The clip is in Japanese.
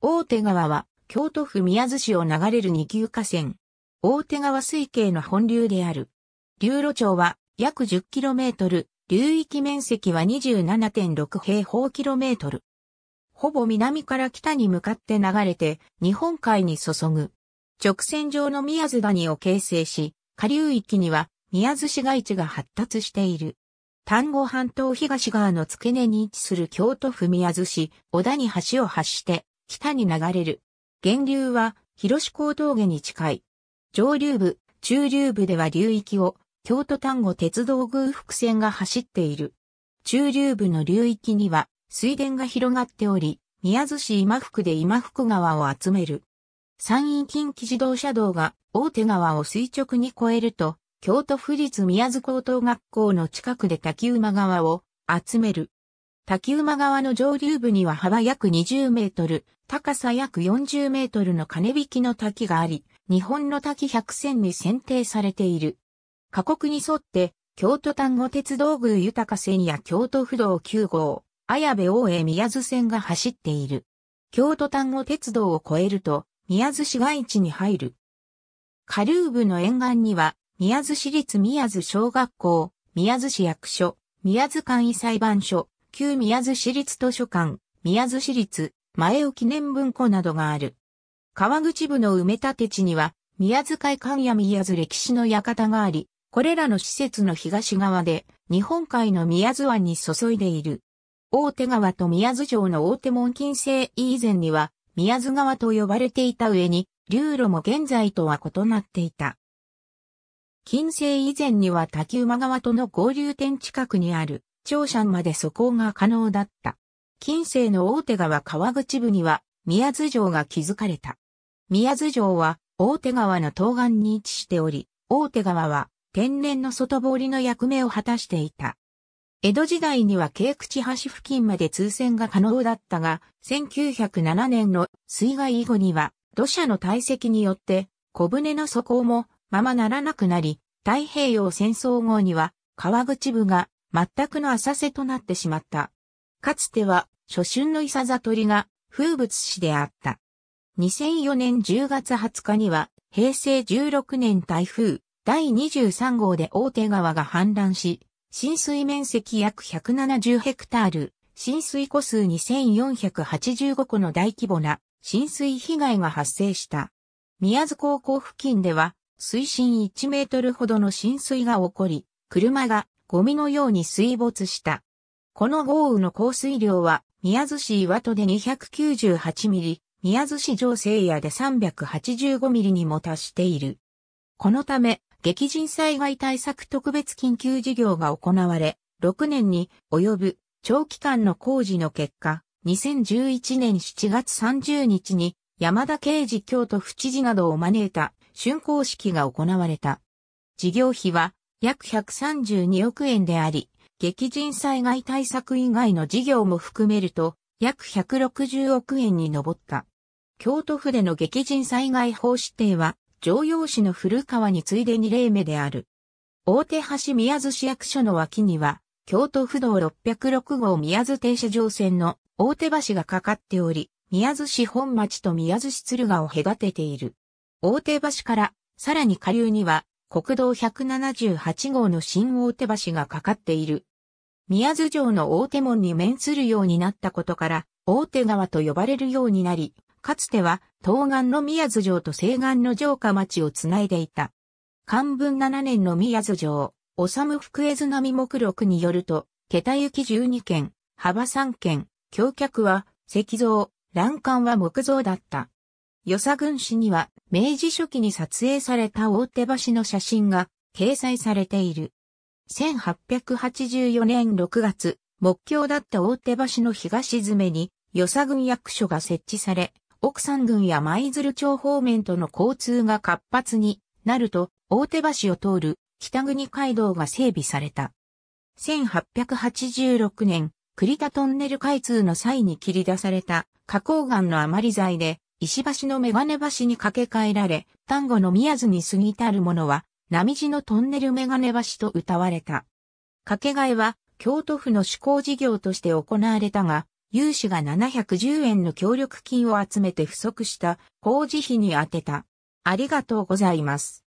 大手川は、京都府宮津市を流れる二級河川。大手川水系の本流である。流路町は約 10km、流域面積は27.6平方キロメートル。ほぼ南から北に向かって流れて、日本海に注ぐ。直線上の宮津谷を形成し、下流域には宮津市街地が発達している。丹後半島東側の付け根に位置する京都府宮津市、小谷橋を発して、北に流れる。源流は、広志高峠に近い。上流部、中流部では流域を、京都丹後鉄道偶福線が走っている。中流部の流域には、水田が広がっており、宮津市今福で今福川を集める。山陰近畿自動車道が大手川を垂直に越えると、京都府立宮津高等学校の近くで滝馬川を集める。滝馬川の上流部には幅約20メートル、高さ約40メートルの金引きの滝があり、日本の滝100選に選定されている。過酷に沿って、京都丹後鉄道宮豊か線や京都府道9号、綾部大江宮津線が走っている。京都丹後鉄道を越えると、宮津市街地に入る。下流部の沿岸には、宮津市立宮津小学校、宮津市役所、宮津簡易裁判所、旧宮津市立図書館、宮津市立、前尾記念文庫などがある。川口部の埋め立て地には、宮津会館や宮津歴史の館があり、これらの施設の東側で、日本海の宮津湾に注いでいる。大手川と宮津城の大手門近世以前には、宮津川と呼ばれていた上に、流路も現在とは異なっていた。近世以前には滝馬川との合流点近くにある庁舎まで走行が可能だった。近世の大手川川口部には宮津城が築かれた。宮津城は大手川の東岸に位置しており、大手川は天然の外堀の役目を果たしていた。江戸時代には軽口橋付近まで通船が可能だったが、1907年の水害以後には土砂の堆積によって小舟の底もままならなくなり、太平洋戦争後には川口部が全くの浅瀬となってしまった。かつては、初春のいさざとりが風物詩であった。2004年10月20日には、平成16年台風第23号で大手川が氾濫し、浸水面積約170ヘクタール、浸水個数2485個の大規模な浸水被害が発生した。宮津高校付近では、水深1メートルほどの浸水が起こり、車がゴミのように水没した。この豪雨の降水量は、宮津市岩戸で298ミリ、宮津市上西野で385ミリにも達している。このため、激甚災害対策特別緊急事業が行われ、6年に及ぶ長期間の工事の結果、2011年7月30日に山田刑事京都府知事などを招いた竣工式が行われた。事業費は約132億円であり、激甚災害対策以外の事業も含めると、約160億円に上った。京都府での激甚災害法指定は、常用市の古川に次いで2例目である。大手橋宮津市役所の脇には、京都府道606号宮津停車場線の大手橋がかかっており、宮津市本町と宮津市鶴ヶを隔てている。大手橋から、さらに下流には、国道178号の新大手橋がかかっている。宮津城の大手門に面するようになったことから、大手川と呼ばれるようになり、かつては東岸の宮津城と西岸の城下町をつないでいた。漢文7年の宮津城、修福江津並目録によると、桁行き12件、幅3件、橋脚は石像、欄干は木造だった。与佐郡市には明治初期に撮影された大手橋の写真が掲載されている。1884年6月、目標だった大手橋の東詰めに、与佐郡役所が設置され、奥山郡や舞鶴町方面との交通が活発になると、大手橋を通る北国街道が整備された。1886年、栗田トンネル開通の際に切り出された花崗岩の余り材で、石橋のメガネ橋に架け替えられ、丹後の宮津に過ぎたる者は、並地のトンネルメガネ橋と歌われた。掛け替えは、京都府の施工事業として行われたが、有志が710円の協力金を集めて不足した工事費に充てた。ありがとうございます。